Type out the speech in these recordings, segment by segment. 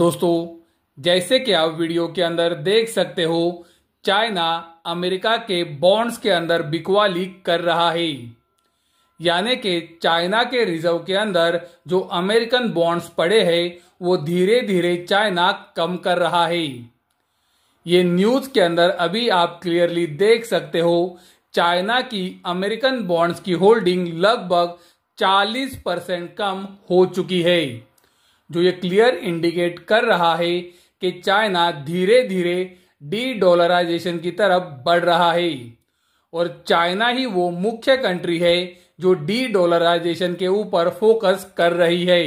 दोस्तों जैसे कि आप वीडियो के अंदर देख सकते हो चाइना अमेरिका के बॉन्ड्स के अंदर बिकवा लीक कर रहा है यानी कि चाइना के रिजर्व के अंदर जो अमेरिकन बॉन्ड्स पड़े हैं वो धीरे धीरे चाइना कम कर रहा है ये न्यूज के अंदर अभी आप क्लियरली देख सकते हो चाइना की अमेरिकन बॉन्ड्स की होल्डिंग लगभग 40 परसेंट कम हो चुकी है जो ये क्लियर इंडिकेट कर रहा है कि चाइना धीरे धीरे डी डॉलराइजेशन की तरफ बढ़ रहा है और चाइना ही वो मुख्य कंट्री है जो डी डॉलराइजेशन के ऊपर फोकस कर रही है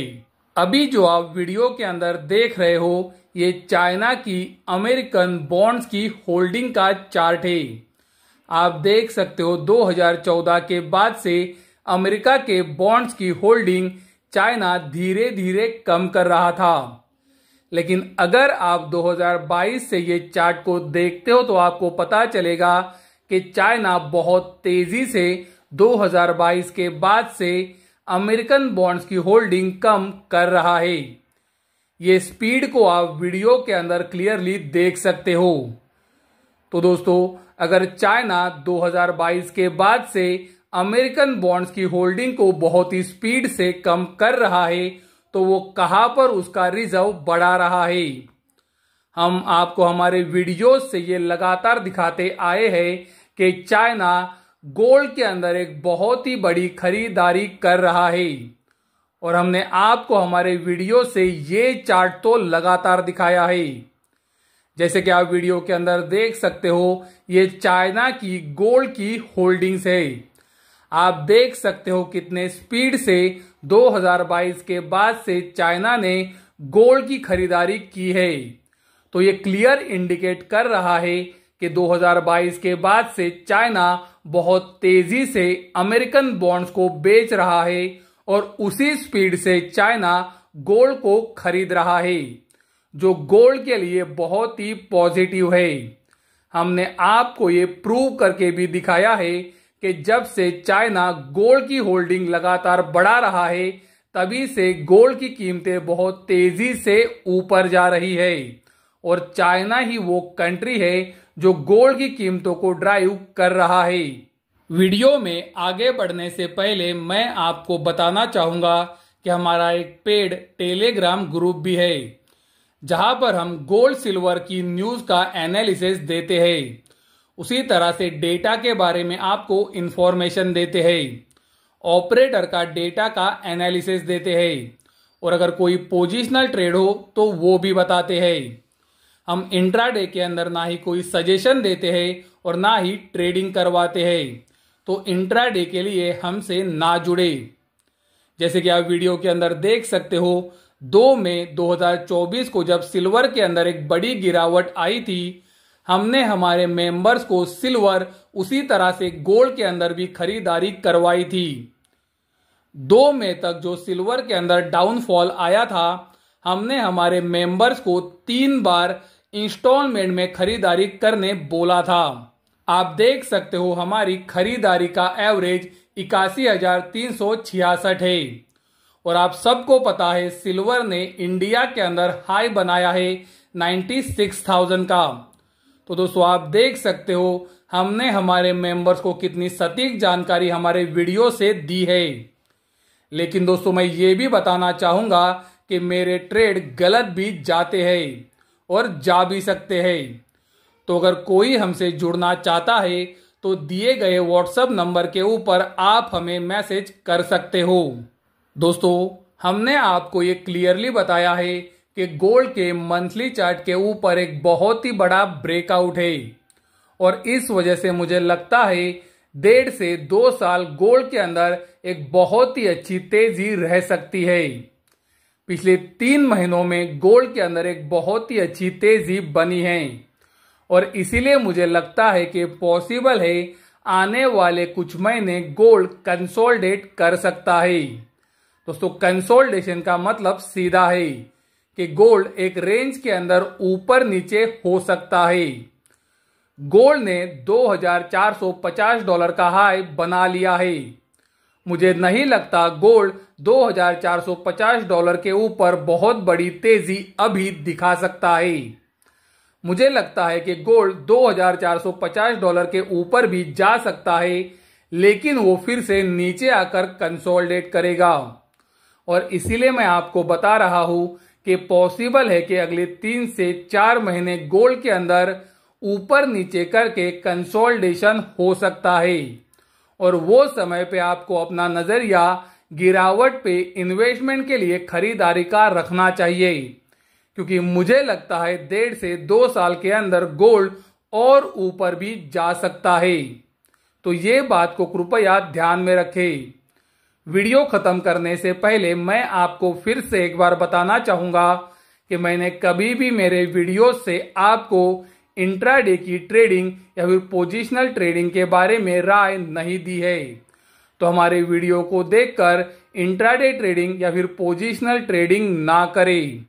अभी जो आप वीडियो के अंदर देख रहे हो ये चाइना की अमेरिकन बॉन्ड्स की होल्डिंग का चार्ट है आप देख सकते हो 2014 के बाद से अमेरिका के बॉन्ड्स की होल्डिंग चाइना धीरे धीरे कम कर रहा था लेकिन अगर आप 2022 से ये चार्ट को देखते हो तो आपको पता चलेगा कि चाइना बहुत तेजी से 2022 के बाद से अमेरिकन बॉन्ड्स की होल्डिंग कम कर रहा है ये स्पीड को आप वीडियो के अंदर क्लियरली देख सकते हो तो दोस्तों अगर चाइना 2022 के बाद से अमेरिकन बॉन्ड्स की होल्डिंग को बहुत ही स्पीड से कम कर रहा है तो वो कहां पर उसका रिजर्व बढ़ा रहा है हम आपको हमारे वीडियोस से ये लगातार दिखाते आए हैं कि चाइना गोल्ड के अंदर एक बहुत ही बड़ी खरीदारी कर रहा है और हमने आपको हमारे वीडियो से ये चार्ट तो लगातार दिखाया है जैसे कि आप वीडियो के अंदर देख सकते हो ये चाइना की गोल्ड की होल्डिंग्स है आप देख सकते हो कितने स्पीड से 2022 के बाद से चाइना ने गोल्ड की खरीदारी की है तो ये क्लियर इंडिकेट कर रहा है कि 2022 के बाद से चाइना बहुत तेजी से अमेरिकन बॉन्ड्स को बेच रहा है और उसी स्पीड से चाइना गोल्ड को खरीद रहा है जो गोल्ड के लिए बहुत ही पॉजिटिव है हमने आपको ये प्रूव करके भी दिखाया है कि जब से चाइना गोल्ड की होल्डिंग लगातार बढ़ा रहा है तभी से गोल्ड की कीमतें बहुत तेजी से ऊपर जा रही है और चाइना ही वो कंट्री है जो गोल्ड की कीमतों को ड्राइव कर रहा है वीडियो में आगे बढ़ने से पहले मैं आपको बताना चाहूँगा कि हमारा एक पेड टेलीग्राम ग्रुप भी है जहाँ पर हम गोल्ड सिल्वर की न्यूज़ का एनालिसिस देते हैं उसी तरह से डेटा के बारे में आपको इन्फॉर्मेशन देते हैं ऑपरेटर का डेटा का एनालिसिस देते हैं और अगर कोई पोजिशनल ट्रेड हो तो वो भी बताते हैं हम इंट्राडे के अंदर ना ही कोई सजेशन देते हैं और ना ही ट्रेडिंग करवाते हैं तो इंट्राडे के लिए हमसे ना जुड़े जैसे कि आप वीडियो के अंदर देख सकते हो दो मई 2024 को जब सिल्वर के अंदर एक बड़ी गिरावट आई थी हमने हमारे मेंबर्स को सिल्वर उसी तरह से गोल्ड के अंदर भी खरीदारी करवाई थी दो मई तक जो सिल्वर के अंदर डाउनफॉल आया था हमने हमारे मेंबर्स को तीन बार इंस्टॉलमेंट में खरीदारी करने बोला था आप देख सकते हो हमारी खरीदारी का एवरेज इक्यासी हजार तीन सौ छियासठ है और आप सबको पता है सिल्वर ने इंडिया के अंदर हाई बनाया है नाइन्टी सिक्स थाउजेंड का तो दोस्तों आप देख सकते हो हमने हमारे मेंबर्स को कितनी सटीक जानकारी हमारे वीडियो से दी है लेकिन दोस्तों मैं ये भी बताना चाहूंगा कि मेरे ट्रेड गलत भी जाते हैं और जा भी सकते हैं तो अगर कोई हमसे जुड़ना चाहता है तो दिए गए व्हाट्सएप नंबर के ऊपर आप हमें मैसेज कर सकते हो दोस्तों हमने आपको ये क्लियरली बताया है कि गोल्ड के मंथली चार्ट के ऊपर एक बहुत ही बड़ा ब्रेकआउट है और इस वजह से मुझे लगता है डेढ़ से दो साल गोल्ड के अंदर एक बहुत ही अच्छी तेजी रह सकती है पिछले तीन महीनों में गोल्ड के अंदर एक बहुत ही अच्छी तेजी बनी है और इसीलिए मुझे लगता है कि पॉसिबल है आने वाले कुछ महीने गोल्ड कंसोलिडेट कर सकता है दोस्तों कंसोलिडेशन का मतलब सीधा है कि गोल्ड एक रेंज के अंदर ऊपर नीचे हो सकता है गोल्ड ने 2450 डॉलर का हाई बना लिया है मुझे नहीं लगता गोल्ड 2450 डॉलर के ऊपर बहुत बड़ी तेजी अभी दिखा सकता है मुझे लगता है कि गोल्ड 2450 डॉलर के ऊपर भी जा सकता है लेकिन वो फिर से नीचे आकर कंसोलिडेट करेगा और इसीलिए मैं आपको बता रहा हूं कि पॉसिबल है कि अगले तीन से चार महीने गोल्ड के अंदर ऊपर नीचे करके कंसोलिडेशन हो सकता है और वो समय पे आपको अपना नजरिया गिरावट पे इन्वेस्टमेंट के लिए खरीदारी का रखना चाहिए क्योंकि मुझे लगता है डेढ़ से दो साल के अंदर गोल्ड और ऊपर भी जा सकता है तो ये बात को कृपया ध्यान में रखें वीडियो खत्म करने से पहले मैं आपको फिर से एक बार बताना चाहूंगा कि मैंने कभी भी मेरे वीडियो से आपको इंट्राडे की ट्रेडिंग या फिर पोजिशनल ट्रेडिंग के बारे में राय नहीं दी है तो हमारे वीडियो को देखकर इंट्राडे ट्रेडिंग या फिर पोजिशनल ट्रेडिंग ना करें